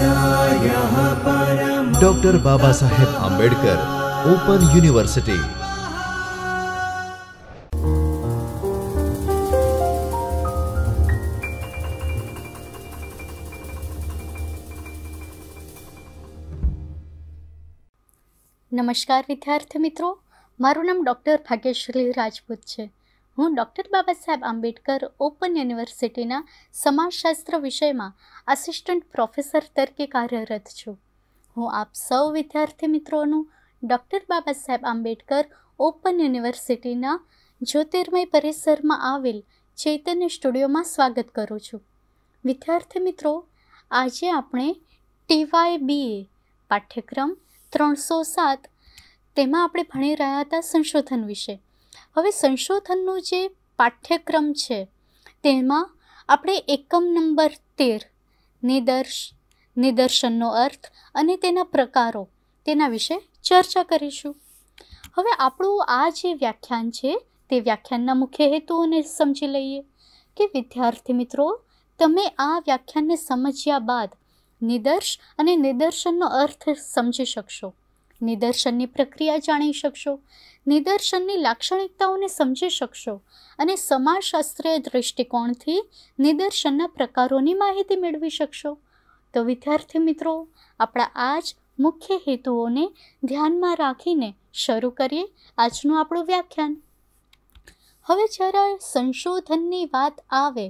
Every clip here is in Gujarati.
ડોક્ટર બાબા સાહેબ આંબેડકર ઓપન યુનિવર્સિટી નમસ્કાર વિદ્યાર્થી મિત્રો મારું નામ ડૉક્ટર ભાગ્યશ્રી રાજપૂત છે હું ડૉક્ટર બાબા સાહેબ આંબેડકર ઓપન યુનિવર્સિટીના સમાજશાસ્ત્ર વિષયમાં આસિસ્ટન્ટ પ્રોફેસર તરીકે કાર્યરત છું હું આપ સૌ વિદ્યાર્થી મિત્રોનું ડૉક્ટર બાબા સાહેબ આંબેડકર ઓપન યુનિવર્સિટીના જ્યોતિર્મય પરિસરમાં આવેલ ચૈતન્ય સ્ટુડિયોમાં સ્વાગત કરું છું વિદ્યાર્થી મિત્રો આજે આપણે ટીવાય એ પાઠ્યક્રમ ત્રણસો સાત તેમાં આપણે ભણી રહ્યા હતા સંશોધન વિશે હવે સંશોધનનો જે પાઠ્યક્રમ છે તેમાં આપણે એકમ નંબર તેર નિદર્શ નિદર્શનનો અર્થ અને તેના પ્રકારો તેના વિશે ચર્ચા કરીશું હવે આપણું આ જે વ્યાખ્યાન છે તે વ્યાખ્યાનના મુખ્ય હેતુઓને સમજી લઈએ કે વિદ્યાર્થી મિત્રો તમે આ વ્યાખ્યાનને સમજ્યા બાદ નિદર્શ અને નિદર્શનનો અર્થ સમજી શકશો નિદર્શનની પ્રક્રિયા જાણી શકશો નિદર્શનની લાક્ષણિકતાઓને સમજી શકશો અને સમાજશાસ્ત્રીય દૃષ્ટિકોણથી નિદર્શનના પ્રકારોની માહિતી મેળવી શકશો તો વિદ્યાર્થી મિત્રો આપણા આજ મુખ્ય હેતુઓને ધ્યાનમાં રાખીને શરૂ કરીએ આજનું આપણું વ્યાખ્યાન હવે જ્યારે સંશોધનની વાત આવે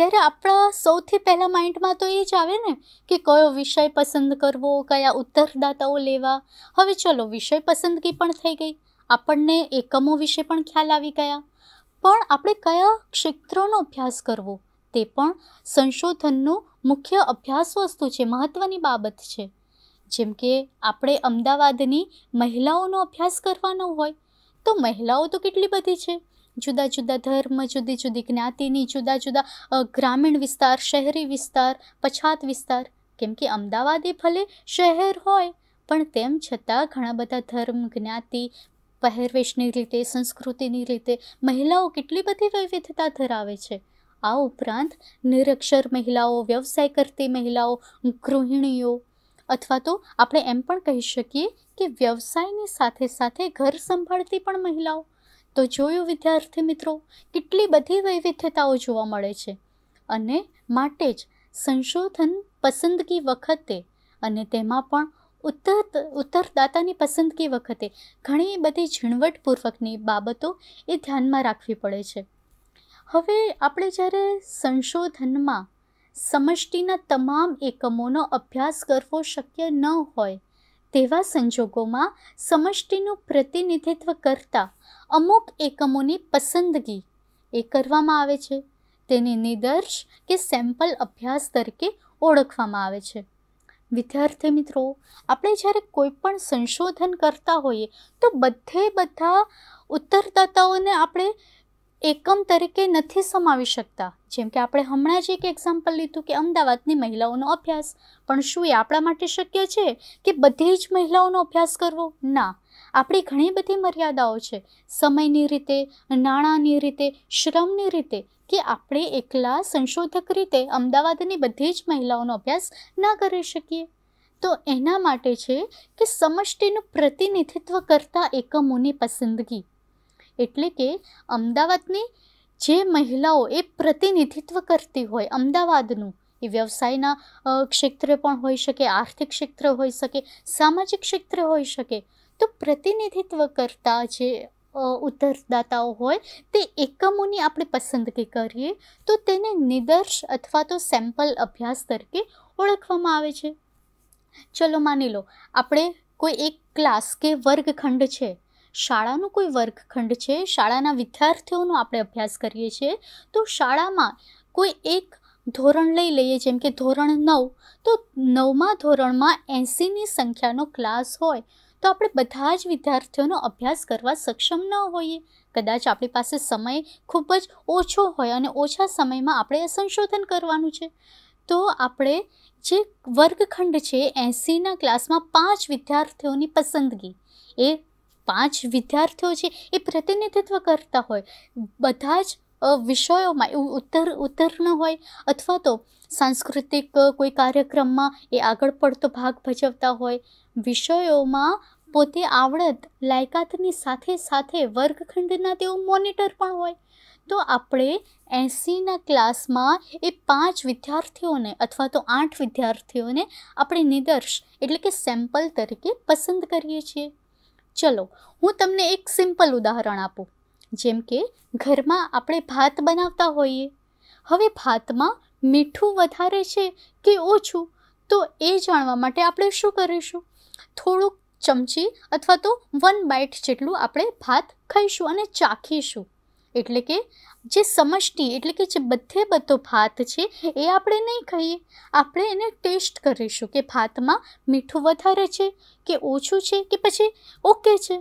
ત્યારે આપણા સૌથી પહેલાં માઇન્ડમાં તો એ જ આવે ને કે કયો વિષય પસંદ કરવો કયા ઉત્તરદાતાઓ લેવા હવે ચલો વિષય પસંદગી પણ થઈ ગઈ આપણને એકમો વિશે પણ ખ્યાલ આવી ગયા પણ આપણે કયા ક્ષેત્રોનો અભ્યાસ કરવો તે પણ સંશોધનનું મુખ્ય અભ્યાસ વસ્તુ છે મહત્ત્વની બાબત છે જેમ કે આપણે અમદાવાદની મહિલાઓનો અભ્યાસ કરવાનો હોય તો મહિલાઓ તો કેટલી બધી છે જુદા જુદા ધર્મ જુદી જુદી જ્ઞાતિની જુદા જુદા ગ્રામીણ વિસ્તાર શહેરી વિસ્તાર પછાત વિસ્તાર કેમ કે અમદાવાદ એ ભલે શહેર હોય પણ તેમ છતાં ઘણા બધા ધર્મ જ્ઞાતિ પહેરવેશની રીતે સંસ્કૃતિની રીતે મહિલાઓ કેટલી બધી વૈવિધતા ધરાવે છે આ ઉપરાંત નિરક્ષર મહિલાઓ વ્યવસાય કરતી મહિલાઓ ગૃહિણીઓ અથવા તો આપણે એમ પણ કહી શકીએ કે વ્યવસાયની સાથે સાથે ઘર સંભાળતી પણ મહિલાઓ તો જોયું વિદ્યાર્થી મિત્રો કેટલી બધી વૈવિધ્યતાઓ જોવા મળે છે અને માટે જ સંશોધન પસંદગી વખતે અને તેમાં પણ ઉત્તર ઉત્તરદાતાની પસંદગી વખતે ઘણી બધી ઝીણવટપૂર્વકની બાબતો એ ધ્યાનમાં રાખવી પડે છે હવે આપણે જ્યારે સંશોધનમાં સમષ્ટિના તમામ એકમોનો અભ્યાસ કરવો શક્ય ન હોય તેવા સંજોગોમાં સમષ્ટિનું પ્રતિનિધિત્વ કરતાં અમુક એકમોની પસંદગી એ કરવામાં આવે છે તેને નિદર્શ કે સેમ્પલ અભ્યાસ તરીકે ઓળખવામાં આવે છે વિદ્યાર્થી મિત્રો આપણે જ્યારે કોઈ પણ સંશોધન કરતા હોઈએ તો બધે બધા ઉત્તરદાતાઓને આપણે એકમ તરીકે નથી સમાવી શકતા જેમ કે આપણે હમણાં જ એક એક્ઝામ્પલ લીધું કે અમદાવાદની મહિલાઓનો અભ્યાસ પણ શું એ આપણા માટે શક્ય છે કે બધી જ મહિલાઓનો અભ્યાસ કરવો ના આપણી ઘણી બધી મર્યાદાઓ છે સમયની રીતે નાણાંની રીતે શ્રમની રીતે કે આપણે એકલા સંશોધક રીતે અમદાવાદની બધી જ મહિલાઓનો અભ્યાસ ના કરી શકીએ તો એના માટે છે કે સમષ્ટિનું પ્રતિનિધિત્વ કરતા એકમોની પસંદગી એટલે કે અમદાવાદની જે મહિલાઓ એ પ્રતિનિધિત્વ કરતી હોય અમદાવાદનું એ વ્યવસાયના ક્ષેત્રે પણ હોઈ શકે આર્થિક ક્ષેત્ર હોઈ શકે સામાજિક ક્ષેત્રે હોઈ શકે તો પ્રતિનિધિત્વ કરતા જે ઉત્તરદાતાઓ હોય તે એકમોની આપણે પસંદગી કરીએ તો તેને નિદર્શ અથવા તો સેમ્પલ અભ્યાસ તરીકે ઓળખવામાં આવે છે ચલો માની લો આપણે કોઈ એક ક્લાસ કે વર્ગખંડ છે શાળાનો કોઈ વર્ગખંડ છે શાળાના વિદ્યાર્થીઓનો આપણે અભ્યાસ કરીએ છીએ તો શાળામાં કોઈ એક ધોરણ લઈ લઈએ જેમ કે ધોરણ નવ તો નવમા ધોરણમાં એંસીની સંખ્યાનો ક્લાસ હોય તો આપણે બધા જ વિદ્યાર્થીઓનો અભ્યાસ કરવા સક્ષમ ન હોઈએ કદાચ આપણી પાસે સમય ખૂબ જ ઓછો હોય અને ઓછા સમયમાં આપણે સંશોધન કરવાનું છે તો આપણે જે વર્ગખંડ છે એંસીના ક્લાસમાં પાંચ વિદ્યાર્થીઓની પસંદગી એ પાંચ વિદ્યાર્થીઓ છે એ પ્રતિનિધિત્વ કરતા હોય બધા જ વિષયોમાં એવું ઉત્તર ઉત્તર હોય અથવા તો સાંસ્કૃતિક કોઈ કાર્યક્રમમાં એ આગળ પડતો ભાગ ભજવતા હોય વિષયોમાં પોતે આવડત લાયકાતની સાથે સાથે વર્ગખંડના તેઓ મોનિટર પણ હોય તો આપણે એંસીના ક્લાસમાં એ પાંચ વિદ્યાર્થીઓને અથવા તો આઠ વિદ્યાર્થીઓને આપણે નિદર્શ એટલે કે સેમ્પલ તરીકે પસંદ કરીએ છીએ ચલો હું તમને એક સિમ્પલ ઉદાહરણ આપું જેમ કે ઘરમાં આપણે ભાત બનાવતા હોઈએ હવે ભાતમાં મીઠું વધારે છે કે ઓછું તો એ જાણવા માટે આપણે શું કરીશું થોડુંક ચમચી અથવા તો વન બાઇટ જેટલું આપણે ભાત ખાઈશું અને ચાખીશું એટલે કે જે સમષ્ટિ એટલે કે જે બધે બધો ભાત છે એ આપણે નહીં ખાઈએ આપણે એને ટેસ્ટ કરીશું કે ભાતમાં મીઠું વધારે છે કે ઓછું છે કે પછી ઓકે છે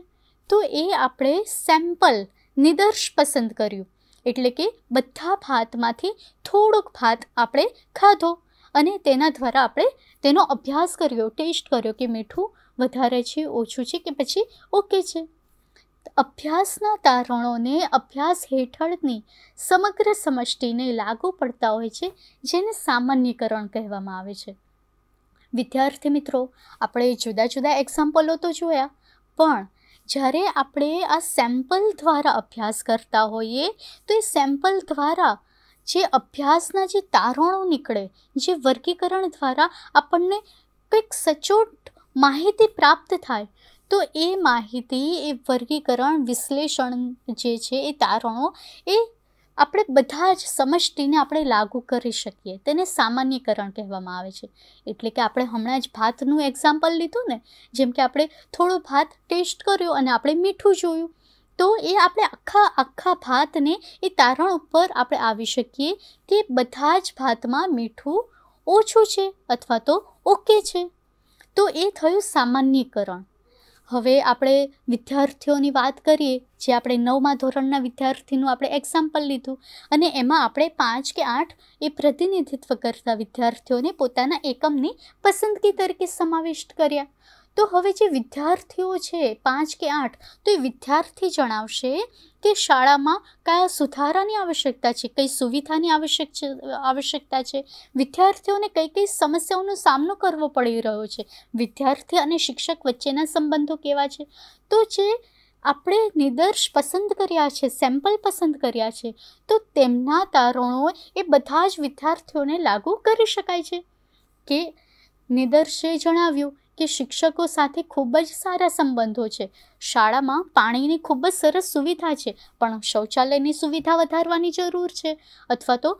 તો એ આપણે સેમ્પલ નિદર્શ પસંદ કર્યું એટલે કે બધા ભાતમાંથી થોડોક ભાત આપણે ખાધો અને તેના દ્વારા આપણે તેનો અભ્યાસ કર્યો ટેસ્ટ કર્યો કે મીઠું વધારે છે ઓછું છે કે પછી ઓકે છે અભ્યાસના તારણોને અભ્યાસ હેઠળની સમગ્ર સમષ્ટિને લાગુ પડતા હોય છે જેને સામાન્યકરણ કહેવામાં આવે છે વિદ્યાર્થી મિત્રો આપણે જુદા જુદા એક્ઝામ્પલો તો જોયા પણ જ્યારે આપણે આ સેમ્પલ દ્વારા અભ્યાસ કરતા હોઈએ તો એ સેમ્પલ દ્વારા જે અભ્યાસના જે તારણો નીકળે જે વર્ગીકરણ દ્વારા આપણને કંઈક સચોટ માહિતી પ્રાપ્ત થાય તો એ માહિતી એ વર્ગીકરણ વિશ્લેષણ જે છે એ તારણો એ આપણે બધા જ સમષ્ટિને આપણે લાગુ કરી શકીએ તેને સામાન્યકરણ કહેવામાં આવે છે એટલે કે આપણે હમણાં જ ભાતનું એક્ઝામ્પલ લીધું ને જેમ કે આપણે થોડો ભાત ટેસ્ટ કર્યો અને આપણે મીઠું જોયું તો એ આપણે આખા આખા ભાતને એ તારણ ઉપર આપણે આવી શકીએ કે બધા જ ભાતમાં મીઠું ઓછું છે અથવા તો ઓકે છે તો એ થયું સામાન્યકરણ હવે આપણે વિદ્યાર્થીઓની વાત કરીએ જે આપણે નવમા ધોરણના વિદ્યાર્થીનું આપણે એક્ઝામ્પલ લીધું અને એમાં આપણે પાંચ કે આઠ એ પ્રતિનિધિત્વ કરતા વિદ્યાર્થીઓને પોતાના એકમની પસંદગી તરીકે સમાવિષ્ટ કર્યા તો હવે જે વિદ્યાર્થીઓ છે પાંચ કે આઠ તો એ વિદ્યાર્થી જણાવશે કે શાળામાં કયા સુધારાની આવશ્યકતા છે કઈ સુવિધાની આવશ્યક છે આવશ્યકતા છે વિદ્યાર્થીઓને કઈ કઈ સમસ્યાઓનો સામનો કરવો પડી રહ્યો છે વિદ્યાર્થી અને શિક્ષક વચ્ચેના સંબંધો કેવા છે તો જે આપણે નિદર્શ પસંદ કર્યા છે સેમ્પલ પસંદ કર્યા છે તો તેમના તારણો એ બધા જ વિદ્યાર્થીઓને લાગુ કરી શકાય છે કે નિદર્શે જણાવ્યું કે શિક્ષકો સાથે ખૂબ જ સારા સંબંધો છે શાળામાં પાણીની ખૂબ જ સરસ સુવિધા છે પણ શૌચાલયની સુવિધા વધારવાની જરૂર છે અથવા તો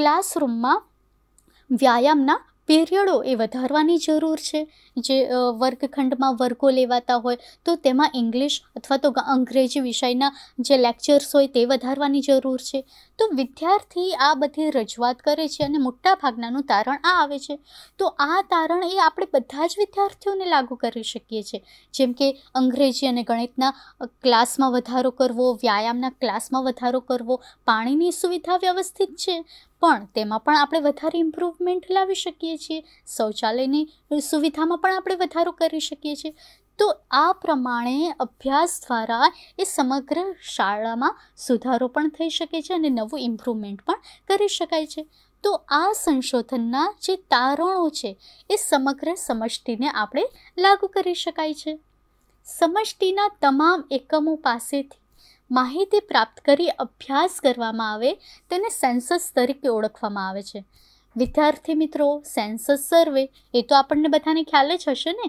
ક્લાસરૂમમાં વ્યાયામના પીરિયડો એ વધારવાની જરૂર છે જે વર્ગખંડમાં વર્ગો લેવાતા હોય તો તેમાં ઇંગ્લિશ અથવા તો અંગ્રેજી વિષયના જે લેક્ચર્સ હોય તે વધારવાની જરૂર છે તો વિદ્યાર્થી આ બધી રજૂઆત કરે છે અને મોટા ભાગનાનું તારણ આ આવે છે તો આ તારણ એ આપણે બધા જ વિદ્યાર્થીઓને લાગુ કરી શકીએ છીએ જેમ કે અંગ્રેજી અને ગણિતના ક્લાસમાં વધારો કરવો વ્યાયામના ક્લાસમાં વધારો કરવો પાણીની સુવિધા વ્યવસ્થિત છે પણ તેમાં પણ આપણે વધારે ઇમ્પ્રુવમેન્ટ લાવી શકીએ છીએ શૌચાલયની સુવિધામાં પણ આપણે વધારો કરી શકીએ છીએ તો આ પ્રમાણે અભ્યાસ દ્વારા એ સમગ્ર શાળામાં સુધારો પણ થઈ શકે છે અને નવું ઇમ્પ્રુવમેન્ટ પણ કરી શકાય છે તો આ સંશોધનના જે તારણો છે એ સમગ્ર સમષ્ટિને આપણે લાગુ કરી શકાય છે સમષ્ટિના તમામ એકમો પાસેથી માહિતી પ્રાપ્ત કરી અભ્યાસ કરવામાં આવે તેને સેન્સસ તરીકે ઓળખવામાં આવે છે વિદ્યાર્થી મિત્રો સેન્સસ સર્વે એ તો આપણને બધાને ખ્યાલ જ હશે ને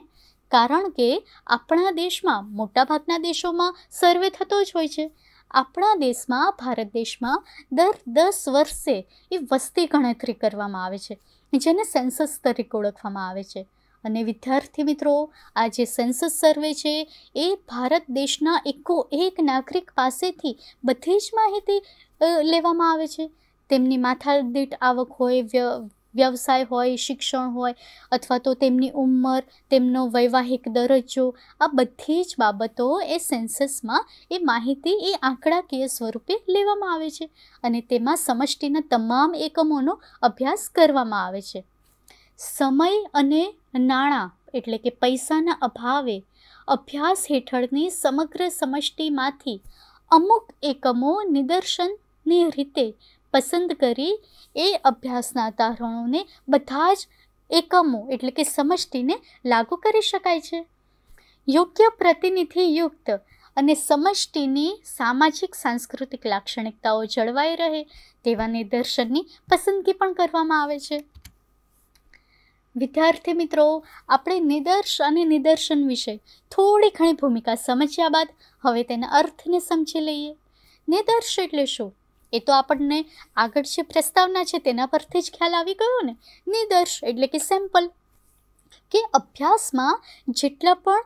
કારણ કે આપણા દેશમાં મોટાભાગના દેશોમાં સર્વે થતો જ હોય છે આપણા દેશમાં ભારત દેશમાં દર દસ વર્ષે એ વસ્તી ગણતરી કરવામાં આવે છે જેને સેન્સસ તરીકે ઓળખવામાં આવે છે અને વિદ્યાર્થી મિત્રો આ જે સેન્સસ સર્વે છે એ ભારત દેશના એકો એક નાગરિક પાસેથી બધી જ માહિતી લેવામાં આવે છે તેમની માથાદીઠ આવક હોય વ્યવસાય હોય શિક્ષણ હોય અથવા તો તેમની ઉંમર તેમનો વૈવાહિક દરજ્જો આ બધી જ બાબતો એ સેન્સસમાં એ માહિતી એ આંકડાકીય સ્વરૂપે લેવામાં આવે છે અને તેમાં સમષ્ટિના તમામ એકમોનો અભ્યાસ કરવામાં આવે છે સમય અને નાણાં એટલે કે પૈસાના અભાવે અભ્યાસ હેઠળની સમગ્ર સમષ્ટિમાંથી અમુક એકમો નિદર્શનની રીતે પસંદ કરી એ અભ્યાસના તારણોને બધા જ એકમો એટલે કે સમષ્ટિને લાગુ કરી શકાય છે યોગ્ય પ્રતિનિધિ યુક્ત અને સમષ્ટિની સામાજિક સાંસ્કૃતિક લાક્ષણિકતાઓ જળવાઈ રહે તેવા નિદર્શનની પસંદગી પણ કરવામાં આવે છે વિદ્યાર્થી મિત્રો આપણે નિદર્શ અને નિદર્શન વિશે થોડી ઘણી ભૂમિકા સમજ્યા બાદ હવે તેના અર્થને સમજી લઈએ નિદર્શ એટલે શું એ તો આપણને આગળ જે પ્રસ્તાવના છે તેના પરથી જ ખ્યાલ આવી ગયો ને નિદર્શ એટલે કે સેમ્પલ કે અભ્યાસમાં જેટલા પણ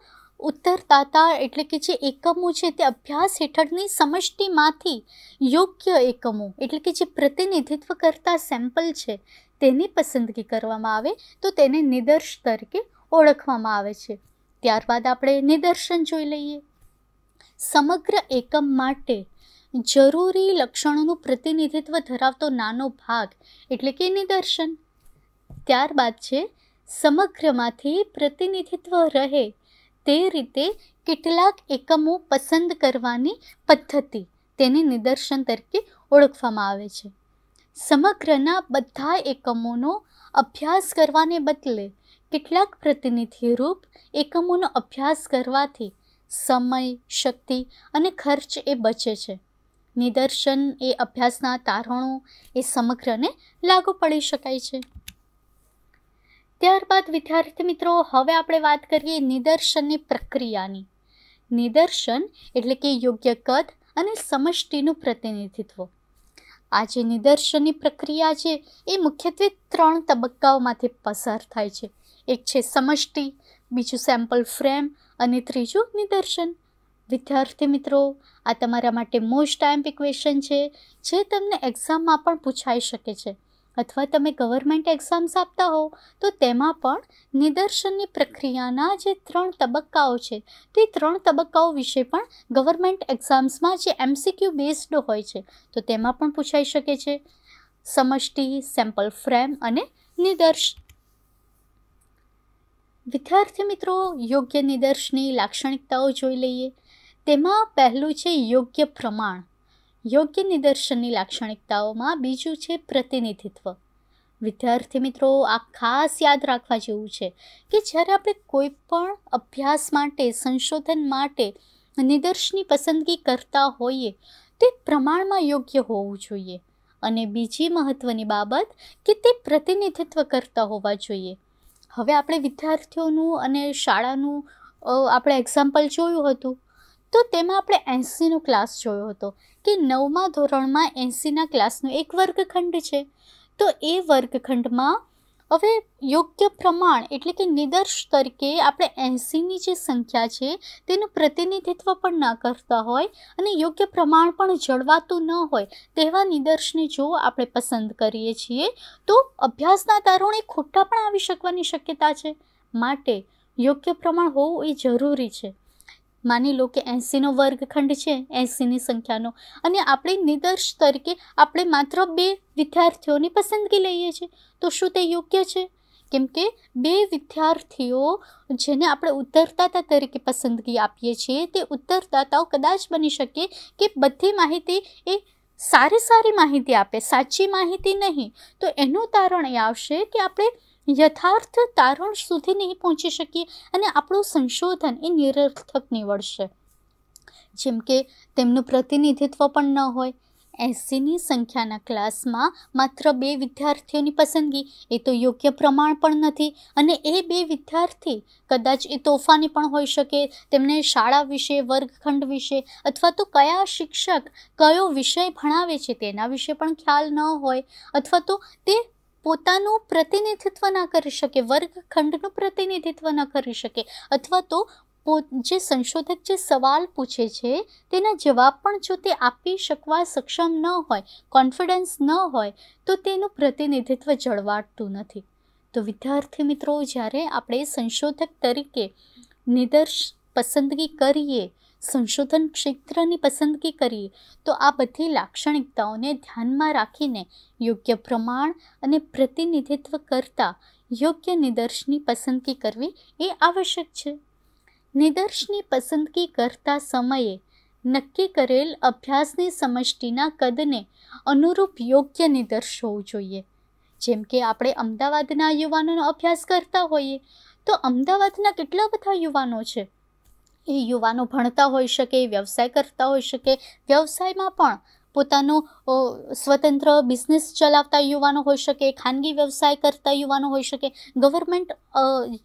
ઉત્તરતાતા એટલે કે જે એકમો છે તે અભ્યાસ હેઠળની સમષ્ટિમાંથી યોગ્ય એકમો એટલે કે જે પ્રતિનિધિત્વ કરતા સેમ્પલ છે તેની પસંદગી કરવામાં આવે તો તેને નિદર્શ તરીકે ઓળખવામાં આવે છે ત્યારબાદ આપણે નિદર્શન જોઈ લઈએ સમગ્ર એકમ માટે જરૂરી લક્ષણોનું પ્રતિનિધિત્વ ધરાવતો નાનો ભાગ એટલે કે નિદર્શન ત્યારબાદ છે સમગ્રમાંથી પ્રતિનિધિત્વ રહે તે રીતે કેટલાક એકમો પસંદ કરવાની પદ્ધતિ તેને નિદર્શન તરીકે ઓળખવામાં આવે છે સમગ્રના બધા એકમોનો અભ્યાસ કરવાને બદલે કેટલાક પ્રતિનિધિરૂપ એકમોનો અભ્યાસ કરવાથી સમય શક્તિ અને ખર્ચ એ બચે છે નિદર્શન એ અભ્યાસના તારણો એ સમગ્રને લાગુ પડી શકાય છે ત્યારબાદ વિદ્યાર્થી મિત્રો હવે આપણે વાત કરીએ નિદર્શનની પ્રક્રિયાની નિદર્શન એટલે કે યોગ્ય કદ અને સમષ્ટિનું પ્રતિનિધિત્વ આ જે નિદર્શનની પ્રક્રિયા છે એ મુખ્યત્વે ત્રણ તબક્કાઓમાંથી પસાર થાય છે એક છે સમષ્ટિ બીજું સેમ્પલ ફ્રેમ અને ત્રીજું નિદર્શન વિદ્યાર્થી મિત્રો આ તમારા માટે મોસ્ટ ટાઈમ ઇક્વેશન છે જે તમને એક્ઝામમાં પણ પૂછાઈ શકે છે અથવા તમે ગવર્મેન્ટ એક્ઝામ્સ આપતા હો તો તેમાં પણ નિદર્શનની પ્રક્રિયાના જે ત્રણ તબક્કાઓ છે તે ત્રણ તબક્કાઓ વિશે પણ ગવર્મેન્ટ એક્ઝામ્સમાં જે એમસીક્યુ બેઝડ હોય છે તો તેમાં પણ પૂછાઈ શકે છે સમષ્ટિ સેમ્પલ ફ્રેમ અને નિદર્શન વિદ્યાર્થી મિત્રો યોગ્ય નિદર્શની લાક્ષણિકતાઓ જોઈ લઈએ તેમાં પહેલું છે યોગ્ય પ્રમાણ યોગ્ય નિદર્શનની લાક્ષણિકતાઓમાં બીજું છે પ્રતિનિધિત્વ વિદ્યાર્થી મિત્રો આ ખાસ યાદ રાખવા જેવું છે કે જ્યારે આપણે કોઈ પણ અભ્યાસ માટે સંશોધન માટે નિદર્શની પસંદગી કરતા હોઈએ તે પ્રમાણમાં યોગ્ય હોવું જોઈએ અને બીજી મહત્ત્વની બાબત કે તે પ્રતિનિધિત્વ કરતા હોવા જોઈએ હવે આપણે વિદ્યાર્થીઓનું અને શાળાનું આપણે એક્ઝામ્પલ જોયું હતું તો તેમાં આપણે એંસીનો ક્લાસ જોયો હતો કે નવમા ધોરણમાં એંસીના ક્લાસનો એક વર્ગખંડ છે તો એ વર્ગખંડમાં હવે યોગ્ય પ્રમાણ એટલે કે નિદર્શ તરીકે આપણે એંસીની જે સંખ્યા છે તેનું પ્રતિનિધિત્વ પણ ના કરતા હોય અને યોગ્ય પ્રમાણ પણ જળવાતું ન હોય તેવા નિદર્શને જો આપણે પસંદ કરીએ છીએ તો અભ્યાસના તારણે ખોટા પણ આવી શકવાની શક્યતા છે માટે યોગ્ય પ્રમાણ હોવું એ જરૂરી છે માની લો કે એંસીનો વર્ગખંડ છે એંસીની સંખ્યાનો અને આપણે નિદર્શ તરીકે આપણે માત્ર બે વિદ્યાર્થીઓની પસંદગી લઈએ છીએ તો શું તે યોગ્ય છે કેમ કે બે વિદ્યાર્થીઓ જેને આપણે ઉત્તરદાતા તરીકે પસંદગી આપીએ છીએ તે ઉત્તરદાતાઓ કદાચ બની શકે કે બધી માહિતી એ સારી સારી માહિતી આપે સાચી માહિતી નહીં તો એનું તારણ એ આવશે કે આપણે યથાર્થ તારણ સુધી નહીં પહોંચી શકીએ અને આપણું સંશોધન એ નિરર્થક નીવડશે જેમ કે તેમનું પ્રતિનિધિત્વ પણ ન હોય એંસીની સંખ્યાના ક્લાસમાં માત્ર બે વિદ્યાર્થીઓની પસંદગી એ તો યોગ્ય પ્રમાણ પણ નથી અને એ બે વિદ્યાર્થી કદાચ એ તોફાની પણ હોઈ શકે તેમને શાળા વિશે વર્ગખંડ વિશે અથવા તો કયા શિક્ષક કયો વિષય ભણાવે છે તેના વિશે પણ ખ્યાલ ન હોય અથવા તો તે પોતાનું પ્રતિનિધિત્વ ના કરી શકે વર્ગખંડનું પ્રતિનિધિત્વ ન કરી શકે અથવા તો જે સંશોધક જે સવાલ પૂછે છે તેના જવાબ પણ જો તે આપી શકવા સક્ષમ ન હોય કોન્ફિડન્સ ન હોય તો તેનું પ્રતિનિધિત્વ જળવાટતું નથી તો વિદ્યાર્થી મિત્રો જ્યારે આપણે સંશોધક તરીકે નિદર્શ પસંદગી કરીએ સંશોધન ક્ષેત્રની પસંદગી કરીએ તો આ બધી લાક્ષણિકતાઓને ધ્યાનમાં રાખીને યોગ્ય પ્રમાણ અને પ્રતિનિધિત્વ કરતાં યોગ્ય નિદર્શની પસંદગી કરવી એ આવશ્યક છે નિદર્શની પસંદગી કરતા સમયે નક્કી કરેલ અભ્યાસની સમષ્ટિના કદને અનુરૂપ યોગ્ય નિદર્શ હોવું જોઈએ જેમ કે આપણે અમદાવાદના યુવાનોનો અભ્યાસ કરતા હોઈએ તો અમદાવાદના કેટલા બધા યુવાનો છે એ યુવાનો ભણતા હોઈ શકે વ્યવસાય કરતા હોઈ શકે વ્યવસાયમાં પણ પોતાનો સ્વતંત્ર બિઝનેસ ચલાવતા યુવાનો હોઈ શકે ખાનગી વ્યવસાય કરતા યુવાનો હોઈ શકે ગવર્મેન્ટ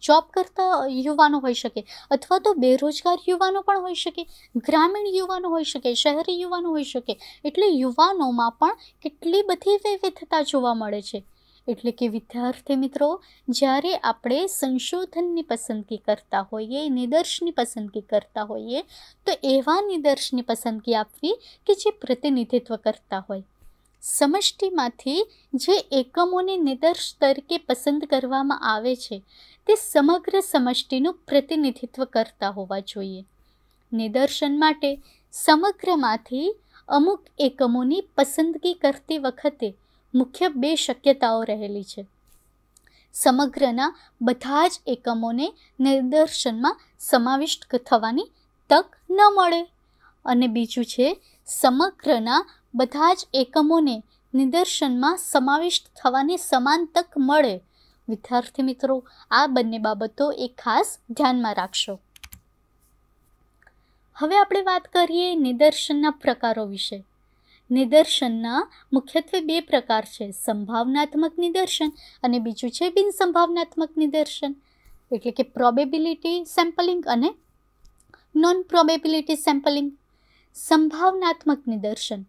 જોબ કરતા યુવાનો હોઈ શકે અથવા તો બેરોજગાર યુવાનો પણ હોઈ શકે ગ્રામીણ યુવાનો હોઈ શકે શહેરી યુવાનો હોઈ શકે એટલે યુવાનોમાં પણ કેટલી બધી વિવિધતા જોવા મળે છે એટલે કે વિદ્યાર્થી મિત્રો જ્યારે આપણે સંશોધનની પસંદગી કરતા હોઈએ નિદર્શની પસંદગી કરતા હોઈએ તો એવા નિદર્શની પસંદગી આપવી કે જે પ્રતિનિધિત્વ કરતા હોય સમષ્ટિમાંથી જે એકમોને નિદર્શ તરીકે પસંદ કરવામાં આવે છે તે સમગ્ર સમષ્ટિનું પ્રતિનિધિત્વ કરતા હોવા જોઈએ નિદર્શન માટે સમગ્રમાંથી અમુક એકમોની પસંદગી કરતી વખતે મુખ્ય બે શક્યતાઓ રહેલી છે સમગ્રના બધા જ એકમોને નિદર્શનમાં સમાવિષ્ટ થવાની તક ન મળે અને બીજું છે સમગ્રના બધા જ એકમોને નિદર્શનમાં સમાવિષ્ટ થવાની સમાન તક મળે વિદ્યાર્થી મિત્રો આ બંને બાબતો એ ખાસ ધ્યાનમાં રાખશો હવે આપણે વાત કરીએ નિદર્શનના પ્રકારો વિશે નિદર્શનના મુખ્યત્વે બે પ્રકાર છે સંભાવનાત્મક નિદર્શન અને બીજું છે બિનસંભાવનાત્મક નિદર્શન એટલે કે પ્રોબેબિલિટી સેમ્પલિંગ અને નોન પ્રોબેબિલિટી સેમ્પલિંગ સંભાવનાત્મક નિદર્શન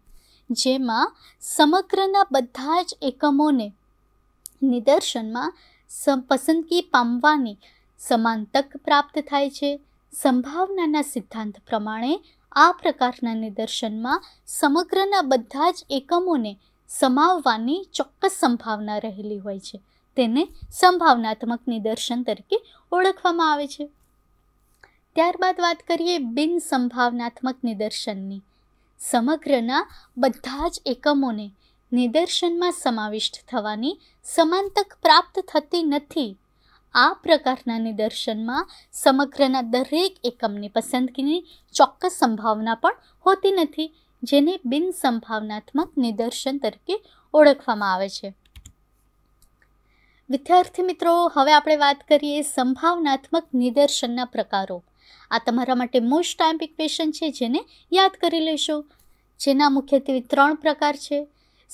જેમાં સમગ્રના બધા જ એકમોને નિદર્શનમાં પસંદગી પામવાની સમાન તક પ્રાપ્ત થાય છે સંભાવનાના સિદ્ધાંત પ્રમાણે આ પ્રકારના નિદર્શનમાં સમગ્રના બધા જ એકમોને સમાવવાની ચોક્કસ સંભાવના રહેલી હોય છે તેને સંભાવનાત્મક નિદર્શન તરીકે ઓળખવામાં આવે છે ત્યારબાદ વાત કરીએ બિન સંભાવનાત્મક નિદર્શનની સમગ્રના બધા જ એકમોને નિદર્શનમાં સમાવિષ્ટ થવાની સમાંતક પ્રાપ્ત થતી નથી આ પ્રકારના નિદર્શનમાં સમગ્રના દરેક એકમની પસંદગીની ચોક્કસ સંભાવના પણ હોતી નથી જેને બિનસંભાવનાત્મક નિદર્શન તરીકે ઓળખવામાં આવે છે વિદ્યાર્થી મિત્રો હવે આપણે વાત કરીએ સંભાવનાત્મક નિદર્શનના પ્રકારો આ તમારા માટે મોસ્ટ ટાઈમ ઇક્વેશન છે જેને યાદ કરી લેશો જેના મુખ્યત્વે ત્રણ પ્રકાર છે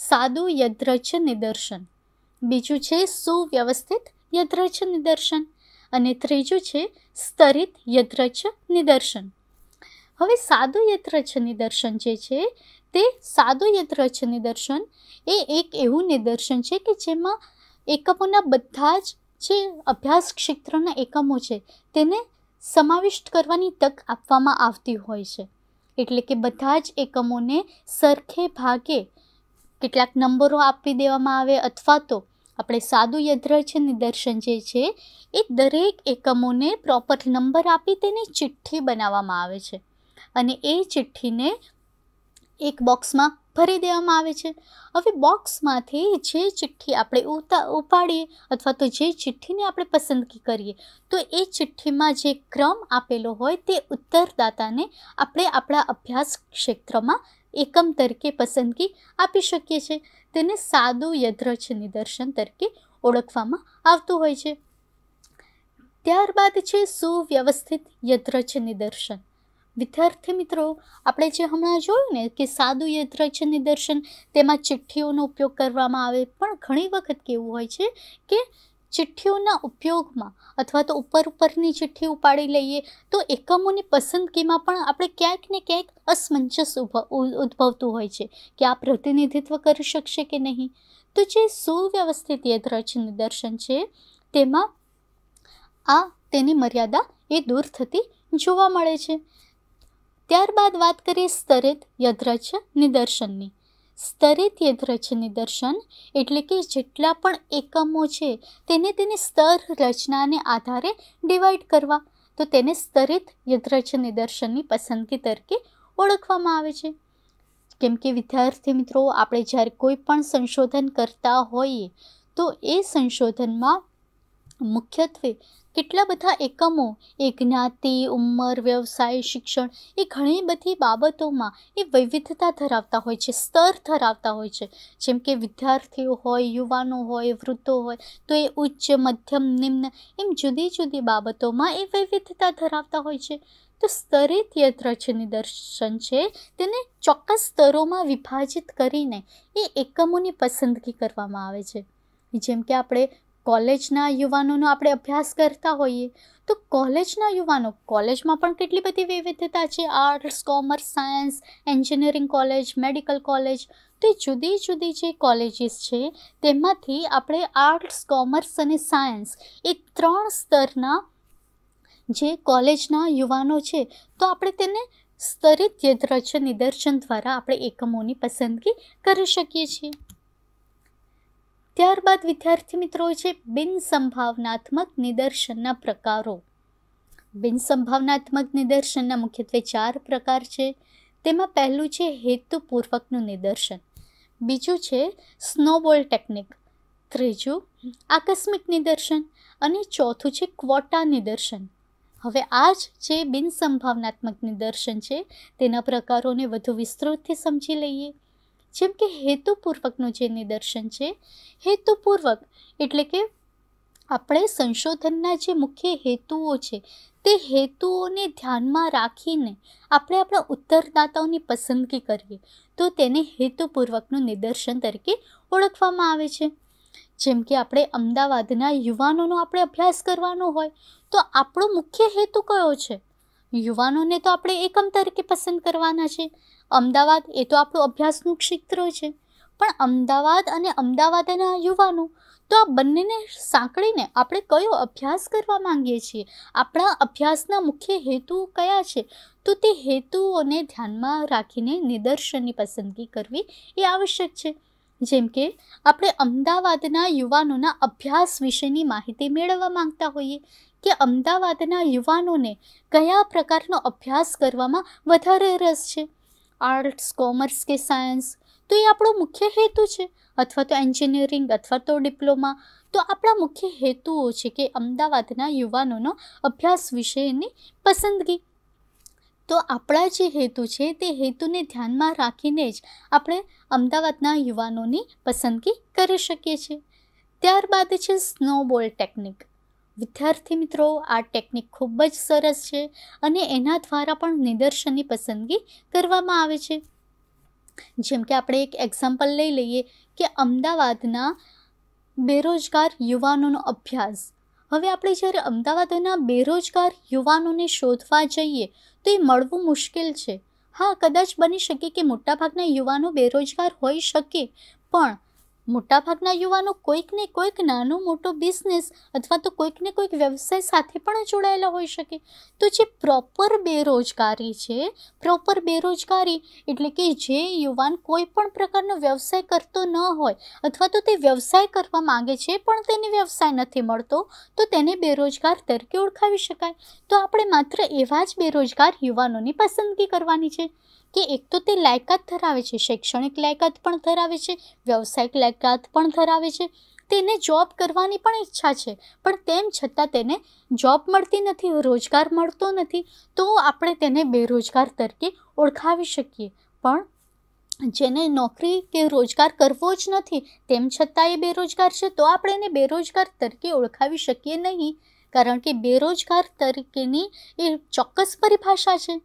સાદું યદ્રચ્ય નિદર્શન બીજું છે સુવ્યવસ્થિત યદ્રચ નિદર્શન અને ત્રીજું છે સ્તરિત યદ્રચ નિદર્શન હવે સાદુ યદ્રચ નિદર્શન જે છે તે સાદુ યદ્રચ નિદર્શન એ એક એવું નિદર્શન છે કે જેમાં એકમોના બધા જ જે અભ્યાસ ક્ષેત્રના એકમો છે તેને સમાવિષ્ટ કરવાની તક આપવામાં આવતી હોય છે એટલે કે બધા જ એકમોને સરખે ભાગે કેટલાક નંબરો આપી દેવામાં આવે અથવા તો આપણે સાદું યંત્ર નિદર્શન જે છે એ દરેક એકમોને પ્રોપર નંબર આપી તેની ચિઠ્ઠી બનાવવામાં આવે છે અને એ ચિઠ્ઠીને એક બોક્સમાં ભરી દેવામાં આવે છે હવે બોક્સમાંથી જે ચિઠ્ઠી આપણે ઉતા ઉપાડીએ અથવા તો જે ચિઠ્ઠીને આપણે પસંદગી કરીએ તો એ ચિઠ્ઠીમાં જે ક્રમ આપેલો હોય તે ઉત્તરદાતાને આપણે આપણા અભ્યાસ ક્ષેત્રમાં એકમ તરીકે પસંદગી આપી શકીએ છીએ તેને સાદું યદ્રચ નિદર્શન તરીકે ઓળખવામાં આવતું હોય છે ત્યારબાદ છે સુવ્યવસ્થિત યદ્રચ નિદર્શન વિદ્યાર્થી મિત્રો આપણે જે હમણાં જોયું ને કે સાદું યદ્રચ નિદર્શન તેમાં ચિઠ્ઠીઓનો ઉપયોગ કરવામાં આવે પણ ઘણી વખત કેવું હોય છે કે ચિઠ્ઠીઓના ઉપયોગમાં અથવા તો ઉપર ઉપરની ચિઠ્ઠી ઉપાડી લઈએ તો એકમોની પસંદગીમાં પણ આપણે ક્યાંક ને ક્યાંક અસમંજસ ઉદ્ભવતું હોય છે કે આ પ્રતિનિધિત્વ કરી શકશે કે નહીં તો જે સુવ્યવસ્થિત યદ્રચ નિદર્શન છે તેમાં આ તેની મર્યાદા એ દૂર થતી જોવા મળે છે ત્યારબાદ વાત કરીએ સ્તરિત યદ્રચ નિદર્શનની સ્તરિત નિદર્શન એટલે કે જેટલા પણ એકમો છે તેને તેની સ્તર રચનાને આધારે ડિવાઈડ કરવા તો તેને સ્તરિત યદ્રચ નિદર્શનની પસંદગી તરીકે ઓળખવામાં આવે છે કેમ કે વિદ્યાર્થી મિત્રો આપણે જ્યારે કોઈ પણ સંશોધન કરતા હોઈએ તો એ સંશોધનમાં મુખ્યત્વે કેટલા બધા એકમો એ જ્ઞાતિ ઉંમર વ્યવસાય શિક્ષણ એ ઘણી બધી બાબતોમાં એ વૈવિધતા ધરાવતા હોય છે સ્તર ધરાવતા હોય છે જેમ કે વિદ્યાર્થીઓ હોય યુવાનો હોય વૃદ્ધો હોય તો એ ઉચ્ચ મધ્યમ નિમ્ન એમ જુદી જુદી બાબતોમાં એ વૈવિધતા ધરાવતા હોય છે તો સ્તરિત રચની દર્શન છે તેને ચોક્કસ સ્તરોમાં વિભાજિત કરીને એ એકમોની પસંદગી કરવામાં આવે છે જેમ કે આપણે કોલેજના યુવાનોનો આપણે અભ્યાસ કરતા હોઈએ તો કોલેજના યુવાનો કોલેજમાં પણ કેટલી બધી વિવિધતા છે arts commerce science engineering college medical college તો જુદી જુદી જે કોલેજીસ છે તેમાંથી આપણે આર્ટ્સ કોમર્સ અને સાયન્સ એ ત્રણ સ્તરના જે કોલેજના યુવાનો છે તો આપણે તેને સ્તરિત યદ્રચ નિદર્શન દ્વારા આપણે એકમોની પસંદગી કરી શકીએ છીએ ત્યારબાદ વિદ્યાર્થી મિત્રો છે બિનસંભાવનાત્મક નિદર્શનના પ્રકારો બિનસંભાવનાત્મક નિદર્શનના મુખ્યત્વે ચાર પ્રકાર છે તેમાં પહેલું છે હેતુપૂર્વકનું નિદર્શન બીજું છે સ્નોબોલ ટેકનિક ત્રીજું આકસ્મિક નિદર્શન અને ચોથું છે ક્વોટા નિદર્શન હવે આ જ જે બિનસંભાવનાત્મક નિદર્શન છે તેના પ્રકારોને વધુ વિસ્તૃતથી સમજી લઈએ જેમ કે હેતુપૂર્વકનું જે નિદર્શન છે હેતુપૂર્વક એટલે કે આપણે સંશોધનના જે મુખ્ય હેતુઓ છે તે હેતુઓને ધ્યાનમાં રાખીને આપણે આપણા ઉત્તરદાતાઓની પસંદગી કરીએ તો તેને હેતુપૂર્વકનું નિદર્શન તરીકે ઓળખવામાં આવે છે જેમ કે આપણે અમદાવાદના યુવાનોનો આપણે અભ્યાસ કરવાનો હોય તો આપણો મુખ્ય હેતુ કયો છે યુવાનોને તો આપણે એકમ તરીકે પસંદ કરવાના છે અમદાવાદ એ તો આપણું અભ્યાસનું ક્ષેત્ર છે પણ અમદાવાદ અને અમદાવાદના યુવાનો તો આ બંનેને સાંકળીને આપણે કયો અભ્યાસ કરવા માંગીએ છીએ આપણા અભ્યાસના મુખ્ય હેતુ કયા છે તો તે હેતુઓને ધ્યાનમાં રાખીને નિદર્શનની પસંદગી કરવી એ આવશ્યક છે જેમ કે આપણે અમદાવાદના યુવાનોના અભ્યાસ વિશેની માહિતી મેળવવા માંગતા હોઈએ કે અમદાવાદના યુવાનોને કયા પ્રકારનો અભ્યાસ કરવામાં વધારે રસ છે આર્ટ્સ કોમર્સ કે સાયન્સ તો એ આપણો મુખ્ય હેતુ છે અથવા તો એન્જિનિયરિંગ અથવા તો ડિપ્લોમા તો આપણા મુખ્ય હેતુઓ છે કે અમદાવાદના યુવાનોનો અભ્યાસ વિષયની પસંદગી તો આપણા જે હેતુ છે તે હેતુને ધ્યાનમાં રાખીને જ આપણે અમદાવાદના યુવાનોની પસંદગી કરી શકીએ છીએ ત્યારબાદ છે સ્નોબોલ ટેકનિક વિદ્યાર્થી મિત્રો આ ટેકનિક ખૂબ જ સરસ છે અને એના દ્વારા પણ નિદર્શનની પસંદગી કરવામાં આવે છે જેમ કે આપણે એક એક્ઝામ્પલ લઈ લઈએ કે અમદાવાદના બેરોજગાર યુવાનોનો અભ્યાસ હવે આપણે જ્યારે અમદાવાદના બેરોજગાર યુવાનોને શોધવા જઈએ તો એ મળવું મુશ્કેલ છે હા કદાચ બની શકે કે મોટાભાગના યુવાનો બેરોજગાર હોઈ શકે પણ મોટાભાગના યુવાનો કોઈક ને કોઈક નાનો મોટો બિઝનેસ અથવા તો કોઈક ને કોઈક વ્યવસાય સાથે પણ જોડાયેલા હોઈ શકે તો જે પ્રોપર બેરોજગારી છે પ્રોપર બેરોજગારી એટલે કે જે યુવાન કોઈ પણ પ્રકારનો વ્યવસાય કરતો ન હોય અથવા તો તે વ્યવસાય કરવા માંગે છે પણ તેને વ્યવસાય નથી મળતો તો તેને બેરોજગાર તરીકે ઓળખાવી શકાય તો આપણે માત્ર એવા જ બેરોજગાર યુવાનોની પસંદગી કરવાની છે કે એક તો તે લાયકાત ધરાવે છે શૈક્ષણિક લાયકાત પણ ધરાવે છે વ્યવસાયિક લાયકાત પણ ધરાવે છે તેને જોબ કરવાની પણ ઈચ્છા છે પણ તેમ છતાં તેને જોબ મળતી નથી રોજગાર મળતો નથી તો આપણે તેને બેરોજગાર તરીકે ઓળખાવી શકીએ પણ જેને નોકરી કે રોજગાર કરવો જ નથી તેમ છતાં એ બેરોજગાર છે તો આપણે એને બેરોજગાર તરીકે ઓળખાવી શકીએ નહીં કારણ કે બેરોજગાર તરીકેની એ ચોક્કસ પરિભાષા છે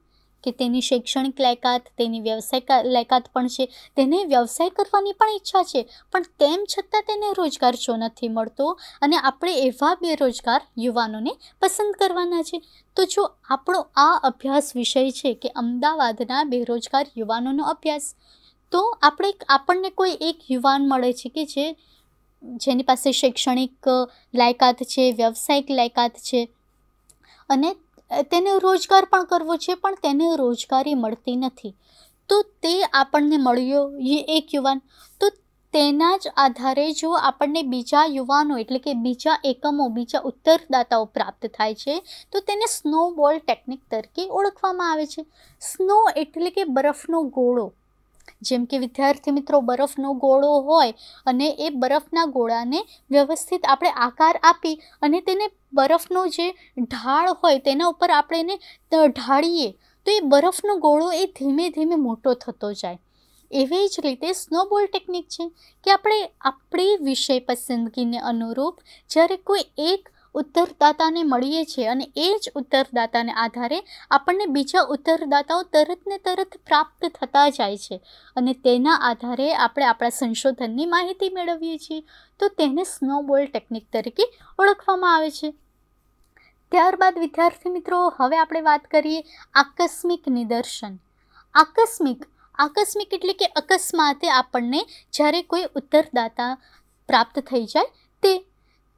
કે તેની શૈક્ષણિક લાયકાત તેની વ્યવસાય લાયકાત પણ છે તેને વ્યવસાય કરવાની પણ ઈચ્છા છે પણ તેમ છતાં તેને રોજગાર જો નથી મળતો અને આપણે એવા બેરોજગાર યુવાનોને પસંદ કરવાના છે તો જો આપણો આ અભ્યાસ વિષય છે કે અમદાવાદના બેરોજગાર યુવાનોનો અભ્યાસ તો આપણે આપણને કોઈ એક યુવાન મળે છે કે જે જેની પાસે શૈક્ષણિક લાયકાત છે વ્યવસાયિક લાયકાત છે અને તેને રોજગાર પણ કરવો છે પણ તેને રોજગારી મળતી નથી તો તે આપણને મળ્યો એ એક યુવાન તો તેના જ આધારે જો આપણને બીજા યુવાનો એટલે કે બીજા એકમો બીજા ઉત્તરદાતાઓ પ્રાપ્ત થાય છે તો તેને સ્નોબોલ ટેકનિક તરીકે ઓળખવામાં આવે છે સ્નો એટલે કે બરફનો ગોળો જેમ કે વિદ્યાર્થી મિત્રો બરફનો ગોળો હોય અને એ બરફના ગોળાને વ્યવસ્થિત આપણે આકાર આપી અને તેને બરફનો જે ઢાળ હોય તેના ઉપર આપણે એને ઢાળીએ તો એ બરફનો ગોળો એ ધીમે ધીમે મોટો થતો જાય એવી જ રીતે સ્નોબોલ ટેકનિક છે કે આપણે આપણી વિષય પસંદગીને અનુરૂપ જ્યારે કોઈ એક ઉત્તરદાતાને મળીએ છીએ અને એ જ ઉત્તરદાતાને આધારે આપણને બીજા ઉત્તરદાતાઓ તરત ને તરત પ્રાપ્ત થતા જાય છે અને તેના આધારે આપણે આપણા સંશોધનની માહિતી મેળવીએ છીએ તો તેને સ્નોબોલ ટેકનિક તરીકે ઓળખવામાં આવે છે ત્યારબાદ વિદ્યાર્થી મિત્રો હવે આપણે વાત કરીએ આકસ્મિક નિદર્શન આકસ્મિક આકસ્મિક એટલે કે અકસ્માતે આપણને જ્યારે કોઈ ઉત્તરદાતા પ્રાપ્ત થઈ જાય તે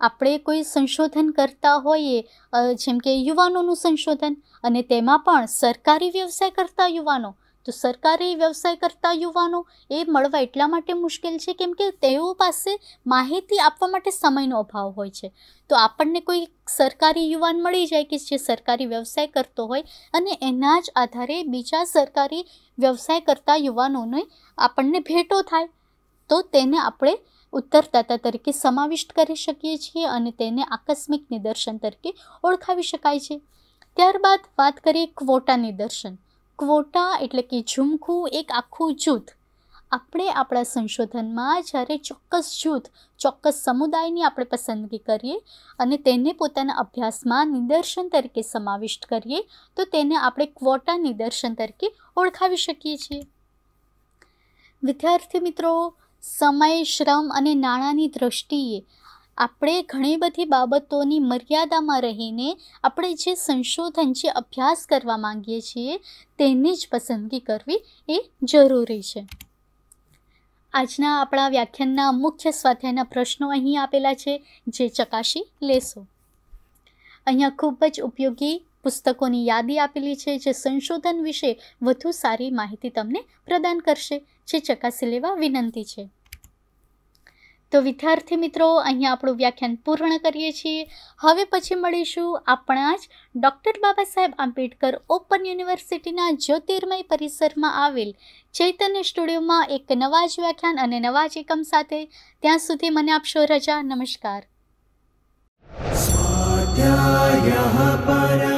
આપણે કોઈ સંશોધન કરતા હોઈએ જેમ કે યુવાનોનું સંશોધન અને તેમાં પણ સરકારી વ્યવસાય કરતા યુવાનો તો સરકારી વ્યવસાય કરતા યુવાનો એ મળવા એટલા માટે મુશ્કેલ છે કેમ કે તેઓ પાસે માહિતી આપવા માટે સમયનો અભાવ હોય છે તો આપણને કોઈ સરકારી યુવાન મળી જાય કે જે સરકારી વ્યવસાય કરતો હોય અને એના જ આધારે બીજા સરકારી વ્યવસાય કરતા યુવાનોને આપણને ભેટો થાય તો તેને આપણે ઉત્તરદાતા તરીકે સમાવિષ્ટ કરી શકીએ છીએ અને તેને આકસ્મિક નિદર્શન તરીકે ઓળખાવી શકાય છે ત્યારબાદ વાત કરીએ ક્વોટા નિદર્શન ક્વોટા એટલે કે ઝુમખું એક આખું જૂથ આપણે આપણા સંશોધનમાં જ્યારે ચોક્કસ જૂથ ચોક્કસ સમુદાયની આપણે પસંદગી કરીએ અને તેને પોતાના અભ્યાસમાં નિદર્શન તરીકે સમાવિષ્ટ કરીએ તો તેને આપણે ક્વોટા નિદર્શન તરીકે ઓળખાવી શકીએ છીએ વિદ્યાર્થી મિત્રો સમય શ્રમ અને નાણાંની દ્રષ્ટિએ આપણે ઘણી બધી બાબતોની મર્યાદામાં રહીને આપણે જે સંશોધન જે અભ્યાસ કરવા માંગીએ છીએ તેની જ પસંદગી કરવી એ જરૂરી છે આજના આપણા વ્યાખ્યાનના મુખ્ય સ્વાધ્યાયના પ્રશ્નો અહીં આપેલા છે જે ચકાસી લેશો અહીંયા ખૂબ જ ઉપયોગી પુસ્તકોની યાદી આપેલી છે જે સંશોધન વિશે વધુ સારી માહિતી તમને પ્રદાન કરશે જે ચકાસી લેવા વિનંતી છે તો વિદ્યાર્થી મિત્રો અહીંયા આપણું વ્યાખ્યાન પૂર્ણ કરીએ છીએ હવે પછી મળીશું આપણા જ ડૉક્ટર બાબા સાહેબ આંબેડકર ઓપન યુનિવર્સિટીના જ્યોતિર્મય પરિસરમાં આવેલ ચૈતન્ય સ્ટુડિયોમાં એક નવા જ વ્યાખ્યાન અને નવા જ એકમ સાથે ત્યાં સુધી મને આપશો રજા નમસ્કાર સ્વાધ્યાય